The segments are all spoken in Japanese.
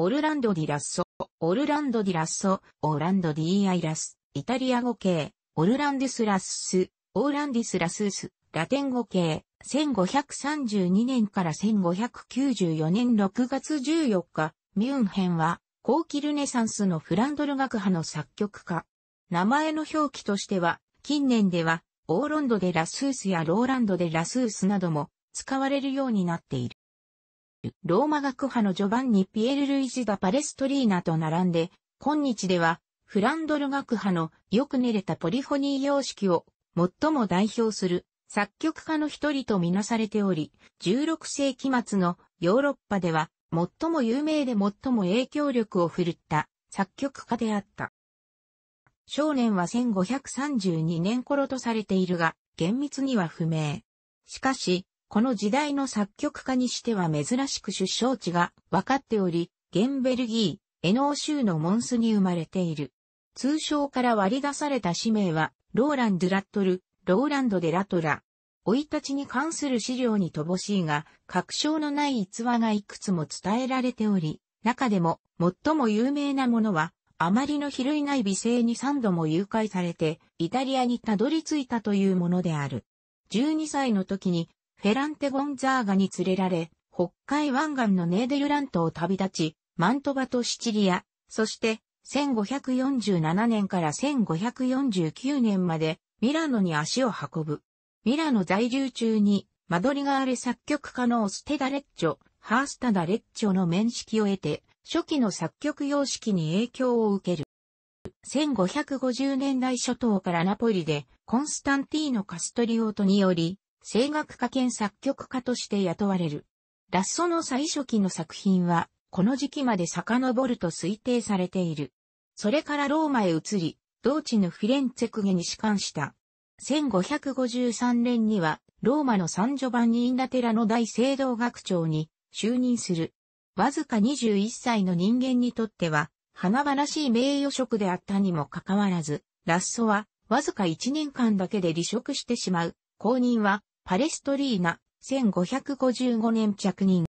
オルランド・ディ・ラッソ、オルランド・ディ・ラッソ、オーランド・ディ・アイラス、イタリア語系、オルランディス・ラッス、オーランディス・ラスース、ラテン語系、1532年から1594年6月14日、ミュンヘンは、後期ルネサンスのフランドル学派の作曲家。名前の表記としては、近年では、オーロンド・デ・ラスースやローランド・デ・ラスースなども使われるようになっている。ローマ学派のジョバンニ・ピエル・ルイジ・ダ・パレストリーナと並んで、今日では、フランドル学派のよく練れたポリフォニー様式を最も代表する作曲家の一人とみなされており、16世紀末のヨーロッパでは最も有名で最も影響力を振るった作曲家であった。少年は1532年頃とされているが、厳密には不明。しかし、この時代の作曲家にしては珍しく出生地が分かっており、ゲンベルギー、エノー州のモンスに生まれている。通称から割り出された氏名は、ローラン・ドゥラットル、ローランド・デラトラ。老いたちに関する資料に乏しいが、確証のない逸話がいくつも伝えられており、中でも最も有名なものは、あまりの比類ない美声に3度も誘拐されて、イタリアにたどり着いたというものである。12歳の時にフェランテ・ゴンザーガに連れられ、北海湾岸のネーデルラントを旅立ち、マントバとシチリア、そして1547年から1549年までミラノに足を運ぶ。ミラノ在住中にマドリガーレ作曲家のオステダレッチョ、ハースタダレッチョの面識を得て、初期の作曲様式に影響を受ける。1550年代初頭からナポリでコンスタンティーノ・カストリオートにより声楽家兼作曲家として雇われる。ラッソの最初期の作品は、この時期まで遡ると推定されている。それからローマへ移り、同地のフィレンツェクゲに仕官した。1553年には、ローマのサンジョバンニ・インラテラの大聖堂学長に就任する。わずか21歳の人間にとっては、花々しい名誉職であったにもかかわらず、ラッソは、わずか1年間だけで離職してしまう。後任は、パレストリーナ、1555年着任。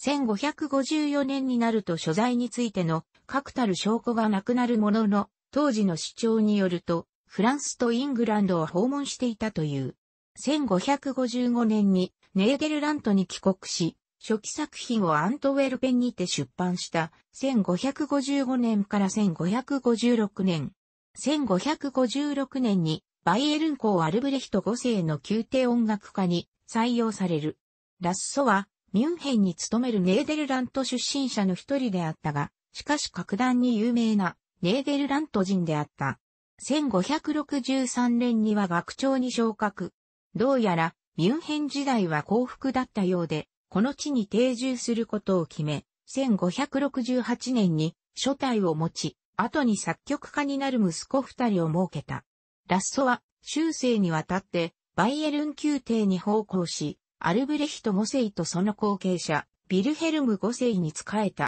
1554年になると所在についての確たる証拠がなくなるものの、当時の主張によると、フランスとイングランドを訪問していたという。1555年にネーデルラントに帰国し、初期作品をアントウェルペンにて出版した1555年から1556年。1556年にバイエルン公アルブレヒト5世の宮廷音楽家に採用される。ラッソは、ミュンヘンに勤めるネーデルラント出身者の一人であったが、しかし格段に有名なネーデルラント人であった。1563年には学長に昇格。どうやら、ミュンヘン時代は幸福だったようで、この地に定住することを決め、1568年に初体を持ち、後に作曲家になる息子二人を設けた。ラッソは、終生にわたって、バイエルン宮廷に奉公し、アルブレヒト5世とその後継者、ビルヘルム5世に仕えた。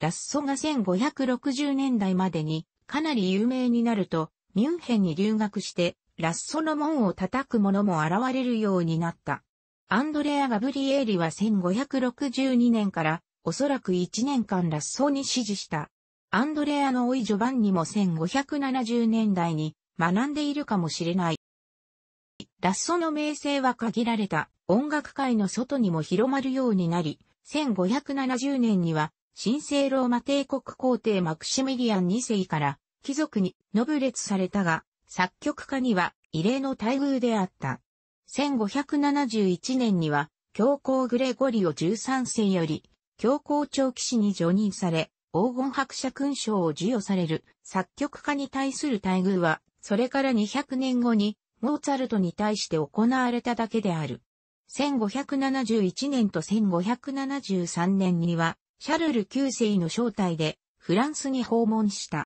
ラッソが1560年代までに、かなり有名になると、ミュンヘンに留学して、ラッソの門を叩く者も現れるようになった。アンドレア・ガブリエーリは1562年から、おそらく1年間ラッソに支持した。アンドレアの老いジョバンニも1570年代に学んでいるかもしれない。ラッソの名声は限られた音楽界の外にも広まるようになり、1570年には神聖ローマ帝国皇帝マクシミリアン2世から貴族にノブレツされたが、作曲家には異例の待遇であった。1571年には教皇グレゴリオ13世より教皇長騎士に除任され、黄金伯爵勲章を授与される作曲家に対する待遇はそれから200年後に、モーツァルトに対して行われただけである。1571年と1573年には、シャルル九世の招待で、フランスに訪問した。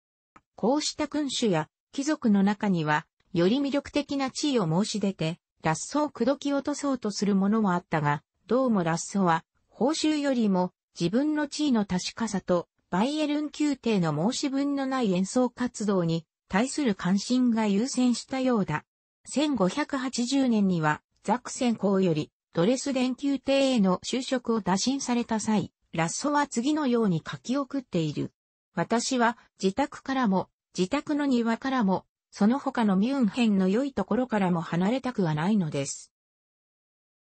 こうした君主や貴族の中には、より魅力的な地位を申し出て、ラッソを口説き落とそうとするものもあったが、どうもラッソは、報酬よりも自分の地位の確かさと、バイエルン宮廷の申し分のない演奏活動に対する関心が優先したようだ。1580年には、ザクセン公より、ドレス電球宮への就職を打診された際、ラッソは次のように書き送っている。私は、自宅からも、自宅の庭からも、その他のミュンヘンの良いところからも離れたくはないのです。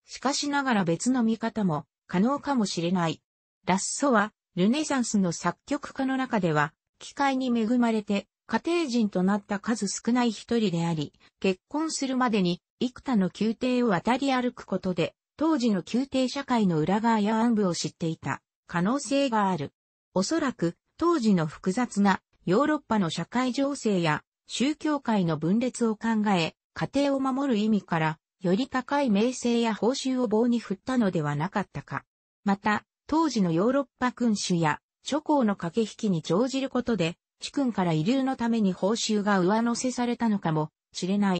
しかしながら別の見方も可能かもしれない。ラッソは、ルネサンスの作曲家の中では、機会に恵まれて家庭人となった数少ない一人であり、結婚するまでに幾多の宮廷を渡り歩くことで、当時の宮廷社会の裏側や暗部を知っていた可能性がある。おそらく当時の複雑なヨーロッパの社会情勢や宗教界の分裂を考え、家庭を守る意味から、より高い名声や報酬を棒に振ったのではなかったか。また、当時のヨーロッパ君主や諸侯の駆け引きに乗じることで、主君から遺留のために報酬が上乗せされたのかもしれない。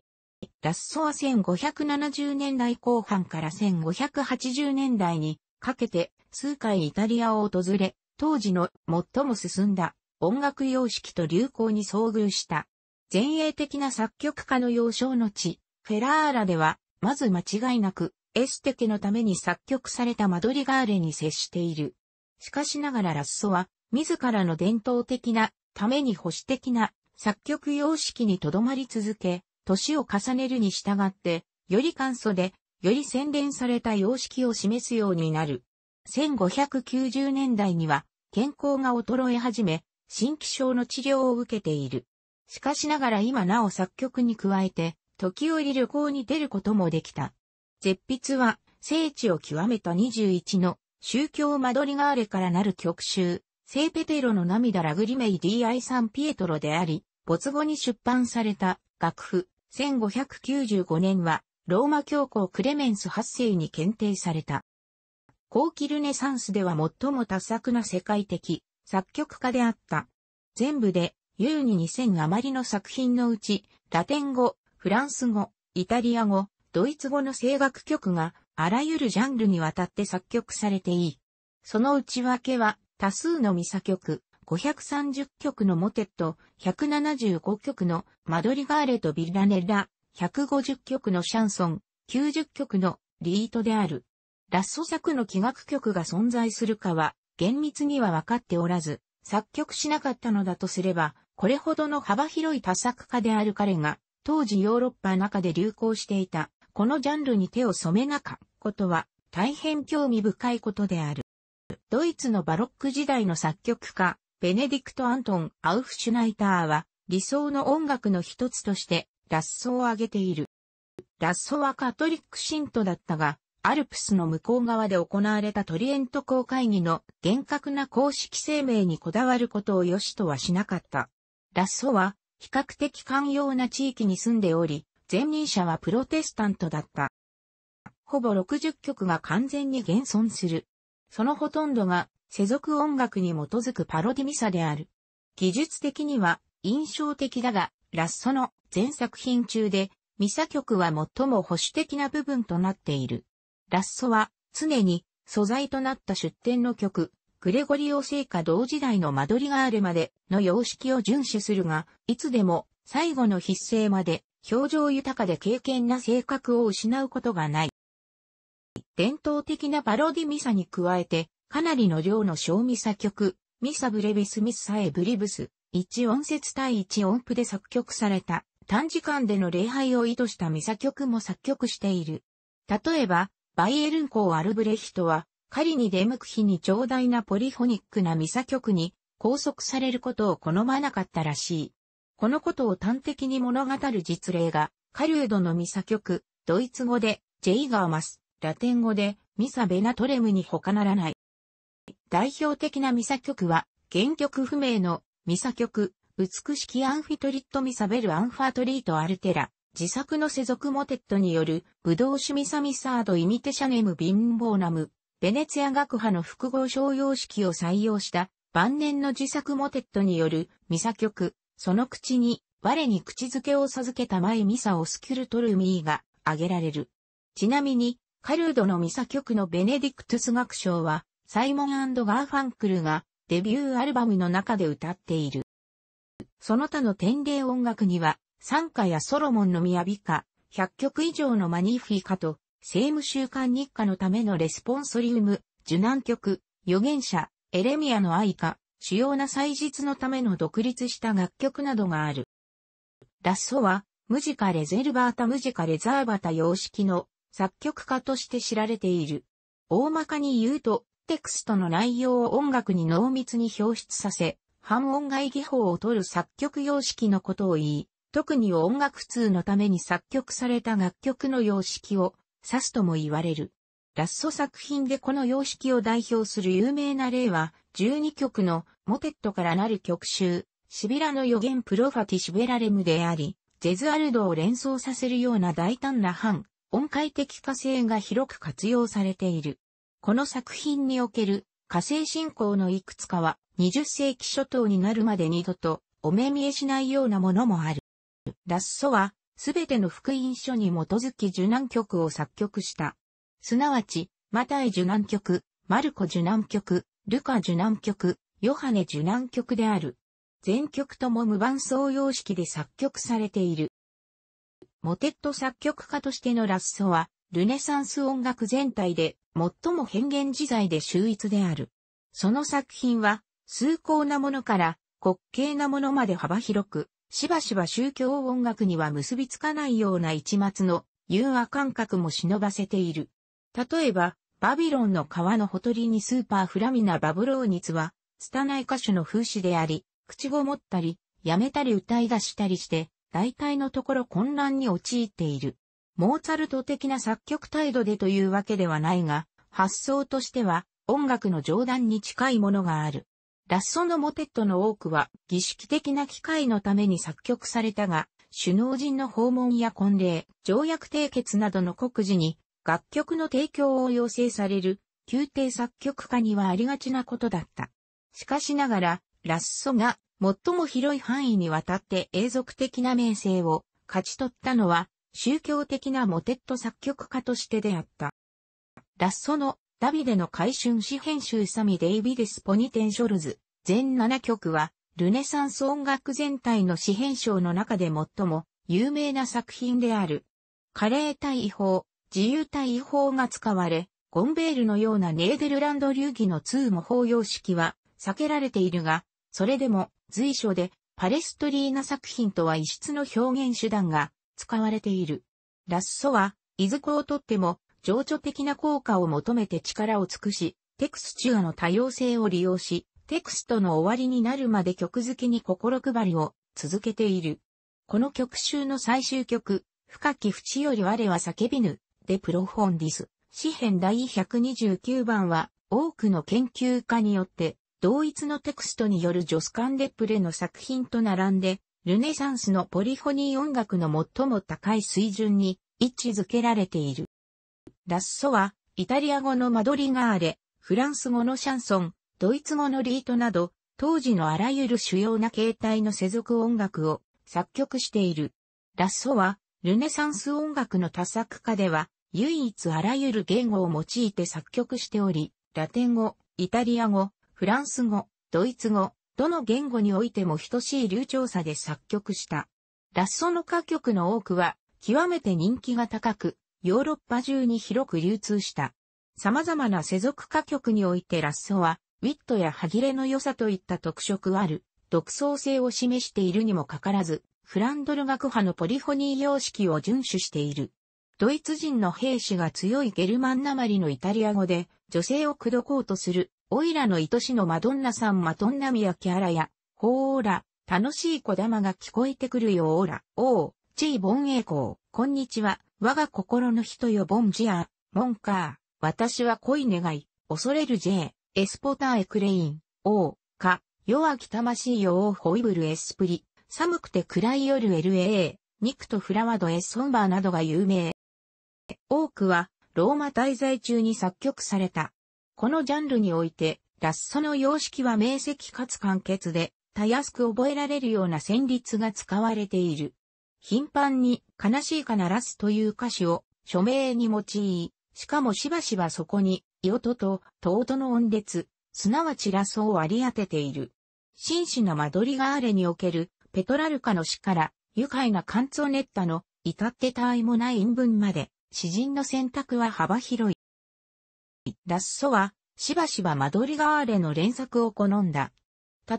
ラッソは1570年代後半から1580年代にかけて数回イタリアを訪れ、当時の最も進んだ音楽様式と流行に遭遇した。前衛的な作曲家の幼少の地、フェラーラでは、まず間違いなく、エステ家のために作曲されたマドリガーレに接している。しかしながらラッソは、自らの伝統的なために保守的な作曲様式にとどまり続け、年を重ねるに従って、より簡素で、より洗練された様式を示すようになる。1590年代には、健康が衰え始め、新気症の治療を受けている。しかしながら今なお作曲に加えて、時折旅行に出ることもできた。絶筆は、聖地を極めた21の宗教マドリガーレからなる曲集、聖ペテロの涙ラグリメイ DI サンピエトロであり、没後に出版された楽譜1595年はローマ教皇クレメンス8世に検定された。後期ルネサンスでは最も多作な世界的作曲家であった。全部で優に2000余りの作品のうち、ラテン語、フランス語、イタリア語、ドイツ語の声楽曲があらゆるジャンルにわたって作曲されていい。その内訳は多数のミサ曲、530曲のモテット、175曲のマドリガーレとビラネラ、150曲のシャンソン、90曲のリートである。ラッソ作の器楽曲が存在するかは、厳密には分かっておらず、作曲しなかったのだとすれば、これほどの幅広い多作家である彼が、当時ヨーロッパ中で流行していた、このジャンルに手を染めなかったことは、大変興味深いことである。ドイツのバロック時代の作曲家、ベネディクト・アントン・アウフシュナイターは、理想の音楽の一つとして、ラッソを挙げている。ラッソはカトリック信徒だったが、アルプスの向こう側で行われたトリエント公会議の厳格な公式声明にこだわることを良しとはしなかった。ラッソは比較的寛容な地域に住んでおり、前任者はプロテスタントだった。ほぼ60曲が完全に現存するそのほとんどが世俗音楽に基づくパロディミサである。技術的には印象的だが、ラッソの全作品中でミサ曲は最も保守的な部分となっている。ラッソは常に素材となった出典の曲、グレゴリオ聖歌同時代のマドリガールまでの様式を遵守するが、いつでも最後の筆声まで表情豊かで敬験な性格を失うことがない。伝統的なパロディミサに加えて、かなりの量の小ミサ曲、ミサブレビスミスサエブリブス、1音節対1音符で作曲された、短時間での礼拝を意図したミサ曲も作曲している。例えば、バイエルン公アルブレヒトは、狩りに出向く日に長大なポリフォニックなミサ曲に拘束されることを好まなかったらしい。このことを端的に物語る実例が、カリュードのミサ曲、ドイツ語で、ジェイガーマス、ラテン語でミサ・ベナトレムに他ならない。代表的なミサ曲は、原曲不明のミサ曲、美しきアンフィトリット・ミサベル・アンファートリート・アルテラ、自作の世俗モテットによる、ブドウュミサミサード・イミテシャネム・ビンボーナム、ベネツィア学派の複合商用式を採用した晩年の自作モテットによるミサ曲、その口に我に口づけを授けた前ミサオスキュルトルミーが挙げられる。ちなみにカルードのミサ曲のベネディクトス楽章は、サイモンガーファンクルがデビューアルバムの中で歌っている。その他の典礼音楽には、サンカやソロモンの雅歌、100曲以上のマニフィカと、政務週間日課のためのレスポンソリウム、受難曲、預言者、エレミアの愛歌、主要な祭日のための独立した楽曲などがある。ラッソは、ムジカレゼルバータムジカレザーバタ様式の作曲家として知られている。大まかに言うと、テクストの内容を音楽に濃密に表出させ、半音外技法を取る作曲様式のことを言い、特に音楽通のために作曲された楽曲の様式を指すとも言われる。ラッソ作品でこの様式を代表する有名な例は、12曲のモテットからなる曲集、シビラの予言プロファティシベラレムであり、ジェズアルドを連想させるような大胆な反音階的火星が広く活用されている。この作品における火星信仰のいくつかは20世紀初頭になるまで二度とお目見えしないようなものもある。ラッソはすべての福音書に基づき受難曲を作曲した。すなわち、マタイ受難曲、マルコ受難曲、ルカ受難曲、ヨハネ受難曲である。全曲とも無伴奏様式で作曲されている。モテット作曲家としてのラッソは、ルネサンス音楽全体で最も変幻自在で秀逸である。その作品は、崇高なものから滑稽なものまで幅広く、しばしば宗教音楽には結びつかないような一末の融和感覚も忍ばせている。例えば、バビロンの川のほとりにスーパーフラミナ・バブローニツは、拙い歌手の風刺であり、口ごもったり、やめたり歌い出したりして、大体のところ混乱に陥っている。モーツァルト的な作曲態度でというわけではないが、発想としては音楽の上段に近いものがある。ラッソのモテットの多くは儀式的な機会のために作曲されたが、首脳陣の訪問や婚礼、条約締結などの告示に楽曲の提供を要請される宮廷作曲家にはありがちなことだった。しかしながら、ラッソが最も広い範囲にわたって永続的な名声を勝ち取ったのは宗教的なモテット作曲家としてであった。ラッソのダビデの回春詩編集サミデイビデスポニテンショルズ全7曲はルネサンス音楽全体の詩編賞の中で最も有名な作品である。カレー対法、自由対法が使われ、ゴンベールのようなネーデルランド流儀の通模法様式は避けられているが、それでも随所でパレストリーナ作品とは異質の表現手段が使われている。ラッソは、いずこをとっても情緒的な効果を求めて力を尽くし、テクスチュアの多様性を利用し、テクストの終わりになるまで曲付けに心配りを続けている。この曲集の最終曲、深き淵より我は叫びぬ、でプロフォンディス、詩編第129番は、多くの研究家によって同一のテクストによるジョスカン・デプレの作品と並んで、ルネサンスのポリフォニー音楽の最も高い水準に位置づけられている。ラッソは、イタリア語のマドリガーレ、フランス語のシャンソン、ドイツ語のリートなど、当時のあらゆる主要な形態の世俗音楽を作曲している。ラッソは、ルネサンス音楽の多作家では、唯一あらゆる言語を用いて作曲しており、ラテン語、イタリア語、フランス語、ドイツ語、どの言語においても等しい流暢さで作曲した。ラッソの歌曲の多くは、極めて人気が高く、ヨーロッパ中に広く流通した。様々な世俗歌曲においてラッソは、ウィットや歯切れの良さといった特色ある、独創性を示しているにもかかわらず、フランドル学派のポリフォニー様式を遵守している。ドイツ人の兵士が強いゲルマンなまりのイタリア語で、女性を口説こうとするオイラの愛しのマドンナさんマトンナミヤキャラや、ほーら、楽しい小玉が聞こえてくるよオーラ、おー、チーボンエーコー、こんにちは、我が心の人よボンジア、モンカー、私は恋願い、恐れるジェー、エスポターエクレイン、おー、か、弱き魂よオーホイブルエスプリ、寒くて暗い夜 LA、肉とフラワードエソンバーなどが有名。多くは、ローマ滞在中に作曲されたこのジャンルにおいて、ラッソの様式は明晰かつ簡潔で、たやすく覚えられるような旋律が使われている。頻繁に悲しいかなラソという歌詞を署名に用い、しかもしばしばそこに、イオトとトオトの音列、すなわちラソを割り当てている。紳士のマドリガーレにおけるペトラルカの詩から愉快なカンツォネッタの至って他愛もない韻文まで詩人の選択は幅広い。ラッソは、しばしばマドリガーレの連作を好んだ。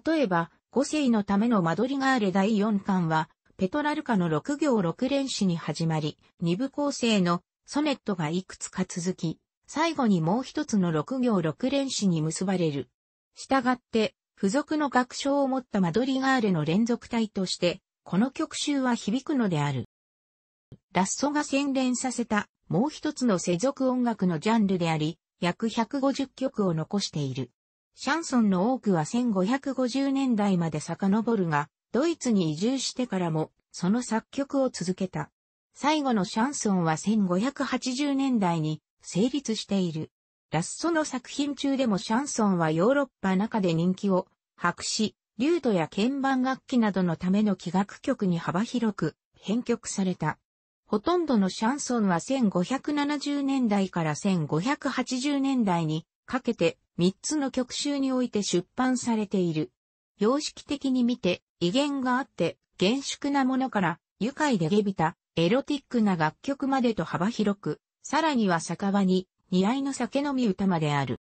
例えば、五世のためのマドリガーレ第4巻は、ペトラルカの6行6連詩に始まり、2部構成のソネットがいくつか続き、最後にもう一つの6行6連詩に結ばれる。したがって、付属の楽章を持ったマドリガーレの連続体として、この曲集は響くのである。ラッソが洗練させたもう一つの世俗音楽のジャンルであり、約150曲を残している。シャンソンの多くは1550年代まで遡るが、ドイツに移住してからも、その作曲を続けた。最後のシャンソンは1580年代に成立している。ラッソの作品中でもシャンソンはヨーロッパ中で人気を博し、リュートや鍵盤楽器などのための器楽曲に幅広く編曲された。ほとんどのシャンソンは1570年代から1580年代にかけて3つの曲集において出版されている。様式的に見て威厳があって厳粛なものから愉快で下びたエロティックな楽曲までと幅広く、さらには酒場に似合いの酒飲み歌まである。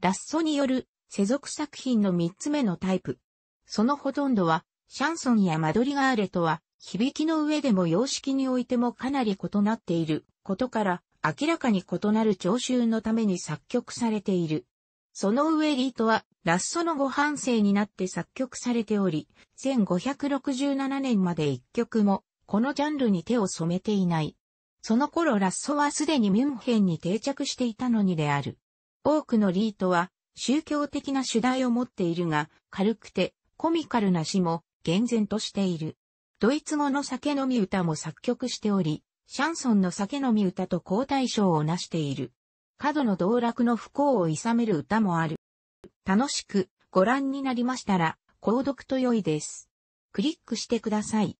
ラッソによる世俗作品の3つ目のタイプ。そのほとんどはシャンソンやマドリガーレとは響きの上でも様式においてもかなり異なっていることから、明らかに異なる聴衆のために作曲されている。その上リートは、ラッソのご半生になって作曲されており、1567年まで一曲も、このジャンルに手を染めていない。その頃ラッソはすでにミュンヘンに定着していたのにである。多くのリートは、宗教的な主題を持っているが、軽くて、コミカルな詩も、厳然としている。ドイツ語の酒飲み歌も作曲しており、シャンソンの酒飲み歌と交代賞を成している。過度の道楽の不幸を諌める歌もある。楽しくご覧になりましたら、購読と良いです。クリックしてください。